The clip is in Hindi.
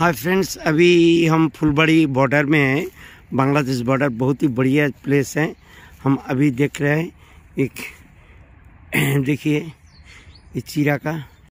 हाय फ्रेंड्स अभी हम फुलबड़ी बॉर्डर में हैं बांग्लादेश बॉर्डर बहुत ही बढ़िया प्लेस है हम अभी देख रहे हैं एक देखिए ये चीरा का